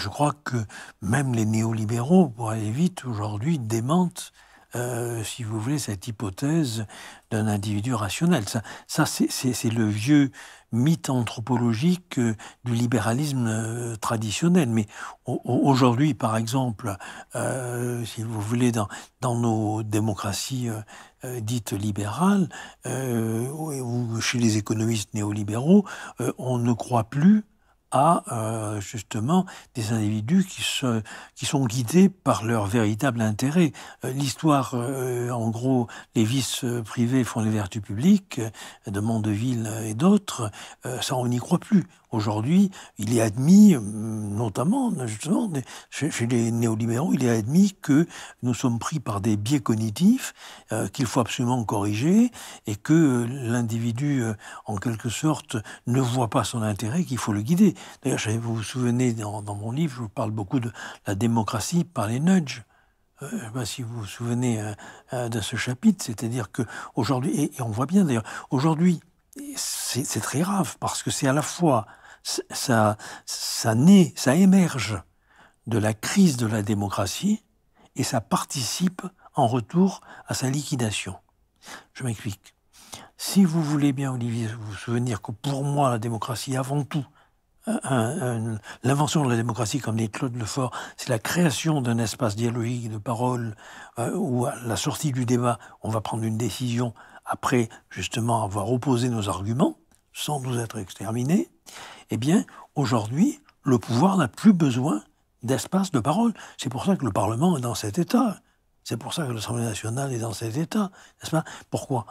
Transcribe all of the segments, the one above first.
je crois que même les néolibéraux, pour aller vite, aujourd'hui démentent euh, si vous voulez, cette hypothèse d'un individu rationnel. Ça, c'est le vieux mythe anthropologique euh, du libéralisme euh, traditionnel. Mais aujourd'hui, par exemple, si vous voulez, dans, dans nos démocraties dites libérales, ou chez les économistes néolibéraux, on ne croit plus à euh, justement des individus qui, sont guidés par leur véritable intérêt. Euh, l'histoire, euh, en gros, les vices privés font les vertus publiques, de Mondeville et d'autres, ça on n'y croit plus. Aujourd'hui, il est admis, euh, notamment chez, les néolibéraux, il est admis que nous sommes pris par des biais cognitifs euh, qu'il faut absolument corriger et que euh, l'individu, en quelque sorte, ne voit pas son intérêt, qu'il faut le guider. D'ailleurs, vous vous souvenez, dans, mon livre, je parle beaucoup de la démocratie par les nudges. Je ne sais pas si vous vous souvenez de ce chapitre, c'est-à-dire que aujourd'hui, et, et, on voit bien d'ailleurs, aujourd'hui, c'est très grave parce que c'est à la fois ça, ça naît, ça émerge de la crise de la démocratie et ça participe en retour à sa liquidation. Je m'explique. Si vous voulez bien, Olivier, vous souvenir que pour moi, la démocratie, avant tout, l'invention de la démocratie, comme dit Claude Lefort, c'est la création d'un espace dialogique de parole euh, où, à la sortie du débat, on va prendre une décision après, justement, avoir opposé nos arguments, sans nous être exterminés eh bien, aujourd'hui, le pouvoir n'a plus besoin d'espace de parole. C'est pour ça que le Parlement est dans cet état. C'est pour ça que l'Assemblée nationale est dans cet état, n'est-ce pas Pourquoi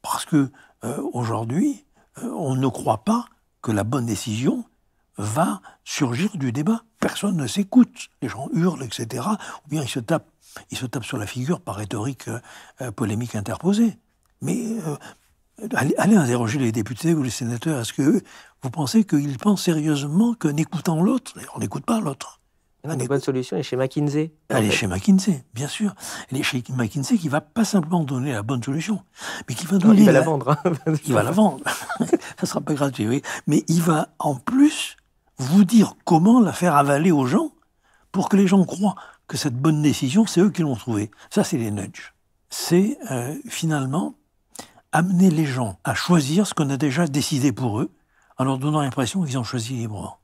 Parce que euh, aujourd'hui, euh, on ne croit pas que la bonne décision va surgir du débat. Personne ne s'écoute. Les gens hurlent, etc. Ou bien ils se tapent, ils se tapent sur la figure par rhétorique euh, polémique interposée. Mais allez, interroger les députés ou les sénateurs. Est-ce que vous pensez qu'ils pensent sérieusement qu'en écoutant l'autre, on n'écoute pas l'autre La bonne solution est chez McKinsey. Elle est chez McKinsey, bien sûr. Elle est chez McKinsey qui va pas simplement donner la bonne solution, mais qui va donner. Hein. il va la, vendre. il va la vendre. Ça sera pas gratuit, oui. Mais il va en plus vous dire comment la faire avaler aux gens pour que les gens croient que cette bonne décision, c'est eux qui l'ont trouvée. Ça, c'est les nudges. C'est euh, finalement amener les gens à choisir ce qu'on a déjà décidé pour eux, en leur donnant l'impression qu'ils ont choisi librement.